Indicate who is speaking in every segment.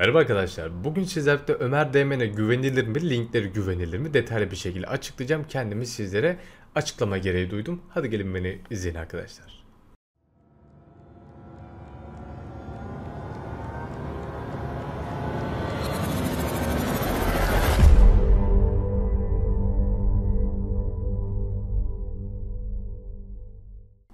Speaker 1: Merhaba arkadaşlar. Bugün sizlerle Ömer Değmen'e güvenilir mi, linkleri güvenilir mi detaylı bir şekilde açıklayacağım. Kendimi sizlere açıklama gereği duydum. Hadi gelin beni izleyin arkadaşlar.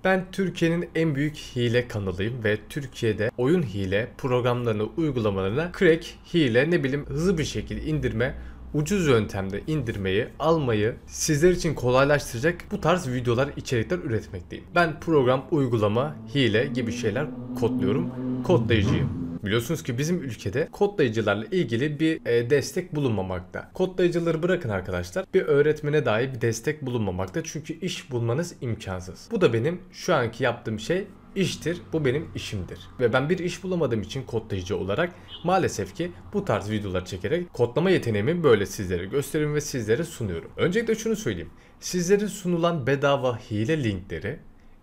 Speaker 1: Ben Türkiye'nin en büyük hile kanalıyım ve Türkiye'de oyun hile programlarını, uygulamalarına crack, hile, ne bileyim hızlı bir şekilde indirme ucuz yöntemde indirmeyi, almayı sizler için kolaylaştıracak bu tarz videolar, içerikler üretmekteyim. Ben program, uygulama, hile gibi şeyler kodluyorum. Kodlayıcıyım. Biliyorsunuz ki bizim ülkede kodlayıcılarla ilgili bir e, destek bulunmamakta. Kodlayıcıları bırakın arkadaşlar bir öğretmene dair bir destek bulunmamakta çünkü iş bulmanız imkansız. Bu da benim şu anki yaptığım şey iştir, bu benim işimdir. Ve ben bir iş bulamadığım için kodlayıcı olarak maalesef ki bu tarz videolar çekerek kodlama yeteneğimi böyle sizlere gösteriyorum ve sizlere sunuyorum. Öncelikle şunu söyleyeyim. Sizlere sunulan bedava hile linkleri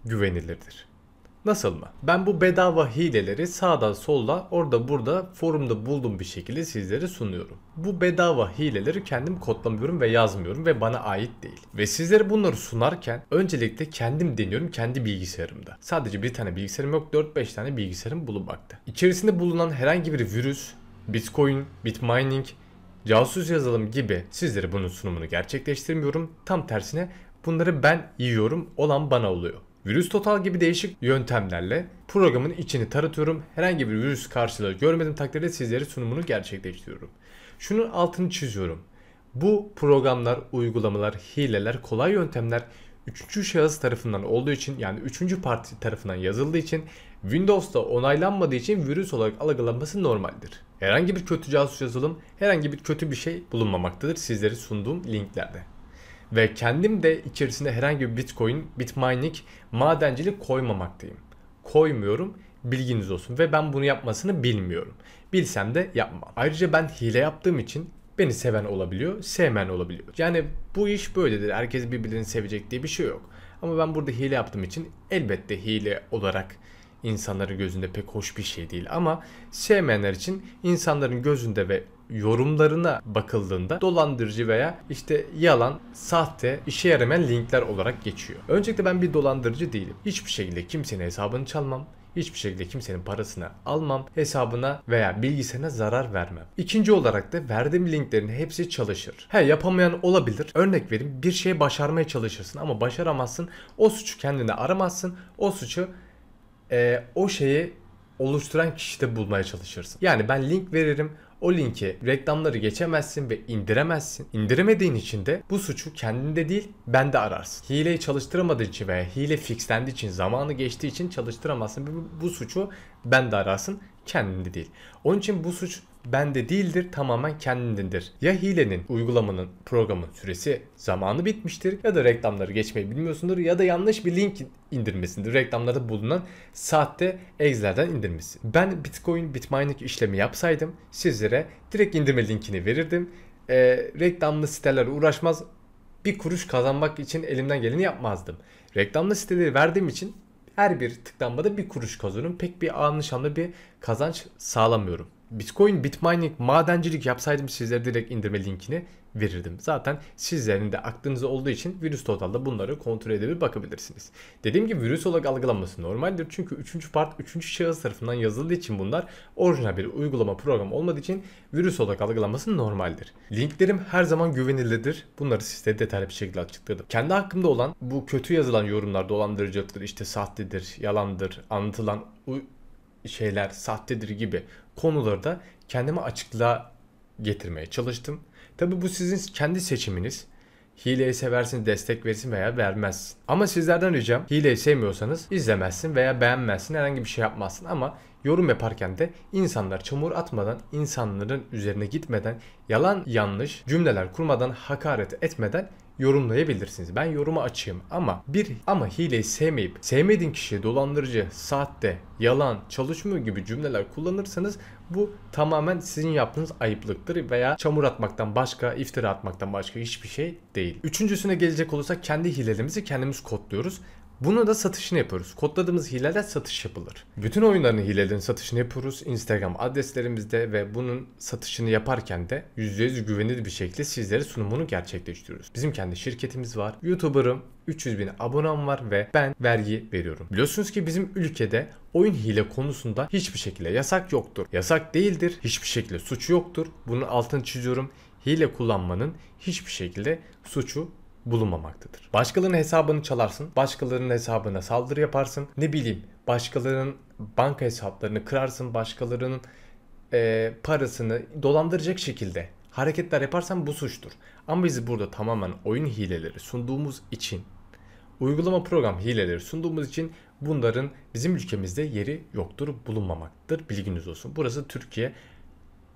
Speaker 1: güvenilirdir. Nasıl mı? Ben bu bedava hileleri sağda solda orada burada forumda bulduğum bir şekilde sizlere sunuyorum. Bu bedava hileleri kendim kodlamıyorum ve yazmıyorum ve bana ait değil. Ve sizlere bunları sunarken öncelikle kendim deniyorum kendi bilgisayarımda. Sadece bir tane bilgisayarım yok 4-5 tane bilgisayarım bulunmakta. İçerisinde bulunan herhangi bir virüs, bitcoin, bitmining, casus yazılım gibi sizlere bunun sunumunu gerçekleştirmiyorum. Tam tersine bunları ben yiyorum olan bana oluyor. Virüs Total gibi değişik yöntemlerle programın içini taratıyorum. Herhangi bir virüs karşılığı görmedim takdirde sizlere sunumunu gerçekleştiriyorum. Şunun altını çiziyorum. Bu programlar, uygulamalar, hileler, kolay yöntemler üçüncü şahıs tarafından olduğu için yani üçüncü parti tarafından yazıldığı için Windows'ta onaylanmadığı için virüs olarak algılanması normaldir. Herhangi bir kötü casus yazılım, herhangi bir kötü bir şey bulunmamaktadır sizlere sunduğum linklerde. Ve kendim de içerisinde herhangi bir bitcoin, bitmining, madencilik koymamaktayım. Koymuyorum bilginiz olsun ve ben bunu yapmasını bilmiyorum. Bilsem de yapmam. Ayrıca ben hile yaptığım için beni seven olabiliyor, sevmen olabiliyor. Yani bu iş böyledir. Herkes birbirini sevecek diye bir şey yok. Ama ben burada hile yaptığım için elbette hile olarak insanların gözünde pek hoş bir şey değil ama sevmeyenler için insanların gözünde ve yorumlarına bakıldığında dolandırıcı veya işte yalan, sahte, işe yaramayan linkler olarak geçiyor. Öncelikle ben bir dolandırıcı değilim. Hiçbir şekilde kimsenin hesabını çalmam. Hiçbir şekilde kimsenin parasını almam, hesabına veya bilgisayarına zarar vermem. İkinci olarak da verdiğim linklerin hepsi çalışır. He yapamayan olabilir. Örnek vereyim bir şey başarmaya çalışırsın ama başaramazsın. O suçu kendine aramazsın. O suçu e, o şeyi oluşturan kişide bulmaya çalışırsın. Yani ben link veririm o linki reklamları geçemezsin ve indiremezsin. İndiremediğin için de bu suçu kendinde değil bende ararsın. Hileyi çalıştıramadığı için veya hile fixlendiği için zamanı geçtiği için çalıştıramazsın. Bu, bu suçu bende ararsın kendinde değil. Onun için bu suç bende değildir tamamen kendindir. Ya hilenin, uygulamanın, programın süresi, zamanı bitmiştir ya da reklamları geçmeyi bilmiyorsundur ya da yanlış bir link indirmesindir. Reklamlarda bulunan sahte egzlerden indirmesi. Ben Bitcoin Bitmining işlemi yapsaydım sizlere direkt indirme linkini verirdim. E, reklamlı sitelerle uğraşmaz bir kuruş kazanmak için elimden geleni yapmazdım. Reklamlı siteleri verdiğim için her bir tıklanmada bir kuruş kazanıyorum. Pek bir anlı bir kazanç sağlamıyorum. Bitcoin Bitmining madencilik yapsaydım sizlere direkt indirme linkini verirdim. Zaten sizlerin de aklınızda olduğu için virüs totalda bunları kontrol edebilir bakabilirsiniz. Dediğim gibi virüs olarak algılanması normaldir. Çünkü 3. part 3. şahıs tarafından yazıldığı için bunlar orijinal bir uygulama programı olmadığı için virüs olarak algılanması normaldir. Linklerim her zaman güvenilirdir. Bunları size detaylı bir şekilde açıkladım. Kendi hakkımda olan bu kötü yazılan yorumlar dolandırıcıdır, işte sahtedir, yalandır, anlatılan şeyler sahtedir gibi konularda kendime açıklığa getirmeye çalıştım. Tabi bu sizin kendi seçiminiz. Hileyi seversin, destek versin veya vermezsin. Ama sizlerden ricam hileyi sevmiyorsanız izlemezsin veya beğenmezsin, herhangi bir şey yapmazsın. Ama yorum yaparken de insanlar çamur atmadan, insanların üzerine gitmeden, yalan yanlış cümleler kurmadan, hakaret etmeden yorumlayabilirsiniz. Ben yoruma açayım ama bir ama hileyi sevmeyip sevmediğin kişiye dolandırıcı, sahte, yalan, çalışmıyor gibi cümleler kullanırsanız bu tamamen sizin yaptığınız ayıplıktır veya çamur atmaktan başka, iftira atmaktan başka hiçbir şey değil. Üçüncüsüne gelecek olursak kendi hilelerimizi kendimiz kodluyoruz bunu da satışını yapıyoruz. Kodladığımız hileler satış yapılır. Bütün oyunların hilelerin satışını yapıyoruz. Instagram adreslerimizde ve bunun satışını yaparken de %100 güvenilir bir şekilde sizlere sunumunu gerçekleştiriyoruz. Bizim kendi şirketimiz var. YouTuber'ım, 300 bin abonem var ve ben vergi veriyorum. Biliyorsunuz ki bizim ülkede oyun hile konusunda hiçbir şekilde yasak yoktur. Yasak değildir. Hiçbir şekilde suçu yoktur. Bunun altını çiziyorum. Hile kullanmanın hiçbir şekilde suçu bulunmamaktadır. Başkalarının hesabını çalarsın, başkalarının hesabına saldırı yaparsın, ne bileyim başkalarının banka hesaplarını kırarsın, başkalarının e, parasını dolandıracak şekilde hareketler yaparsan bu suçtur. Ama biz burada tamamen oyun hileleri sunduğumuz için, uygulama program hileleri sunduğumuz için bunların bizim ülkemizde yeri yoktur, bulunmamaktır. Bilginiz olsun. Burası Türkiye.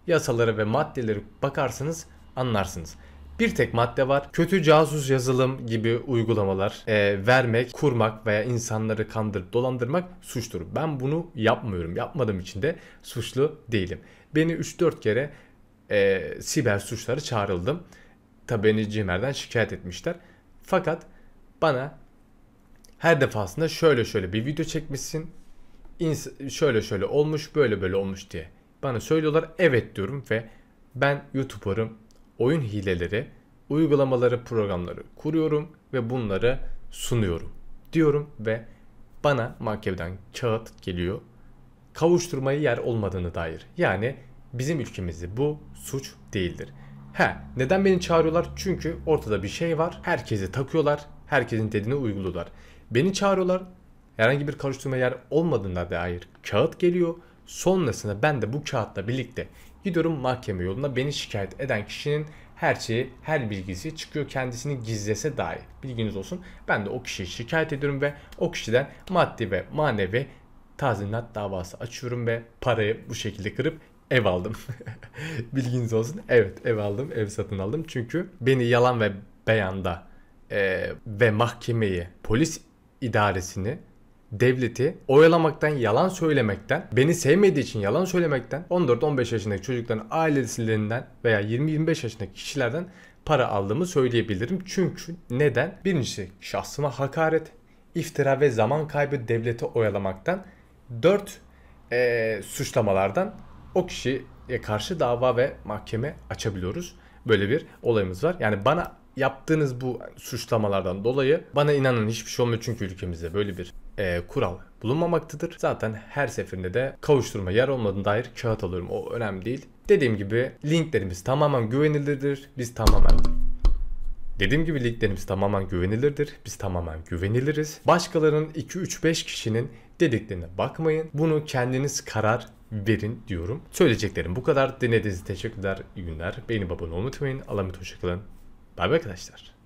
Speaker 1: Yasalara ve maddelere bakarsanız anlarsınız bir tek madde var. Kötü casus yazılım gibi uygulamalar e, vermek, kurmak veya insanları kandırıp dolandırmak suçtur. Ben bunu yapmıyorum. Yapmadığım için de suçlu değilim. Beni 3-4 kere e, siber suçları çağrıldım. Tabi beni CİMER'den şikayet etmişler. Fakat bana her defasında şöyle şöyle bir video çekmişsin. İns- şöyle şöyle olmuş, böyle böyle olmuş diye bana söylüyorlar. Evet diyorum ve ben YouTuber'ım oyun hileleri, uygulamaları, programları kuruyorum ve bunları sunuyorum diyorum ve bana mahkemeden kağıt geliyor. Kavuşturmayı yer olmadığını dair. Yani bizim ülkemizde bu suç değildir. He, neden beni çağırıyorlar? Çünkü ortada bir şey var. Herkesi takıyorlar. Herkesin dediğini uyguluyorlar. Beni çağırıyorlar. Herhangi bir kavuşturma yer olmadığına dair kağıt geliyor. Sonrasında ben de bu kağıtla birlikte bir durum mahkeme yoluna beni şikayet eden kişinin her şeyi, her bilgisi çıkıyor kendisini gizlese dahi. Bilginiz olsun. Ben de o kişiyi şikayet ediyorum ve o kişiden maddi ve manevi tazminat davası açıyorum ve parayı bu şekilde kırıp ev aldım. Bilginiz olsun. Evet ev aldım, ev satın aldım. Çünkü beni yalan ve beyanda e, ve mahkemeyi, polis idaresini devleti oyalamaktan, yalan söylemekten, beni sevmediği için yalan söylemekten, 14-15 yaşındaki çocukların ailesinden veya 20-25 yaşındaki kişilerden para aldığımı söyleyebilirim. Çünkü neden? Birincisi şahsıma hakaret, iftira ve zaman kaybı devleti oyalamaktan. dört e, suçlamalardan o kişiye karşı dava ve mahkeme açabiliyoruz. Böyle bir olayımız var. Yani bana yaptığınız bu suçlamalardan dolayı bana inanın hiçbir şey olmuyor çünkü ülkemizde böyle bir e, kural bulunmamaktadır. Zaten her seferinde de kavuşturma yer olmadığına dair kağıt alıyorum. O önemli değil. Dediğim gibi linklerimiz tamamen güvenilirdir. Biz tamamen Dediğim gibi linklerimiz tamamen güvenilirdir. Biz tamamen güveniliriz. Başkalarının 2-3-5 kişinin dediklerine bakmayın. Bunu kendiniz karar verin diyorum. Söyleyeceklerim bu kadar. Denediğiniz için teşekkürler. İyi günler. Beğenip babanı unutmayın. Allah'a emanet hoşçakalın. Bay bay arkadaşlar.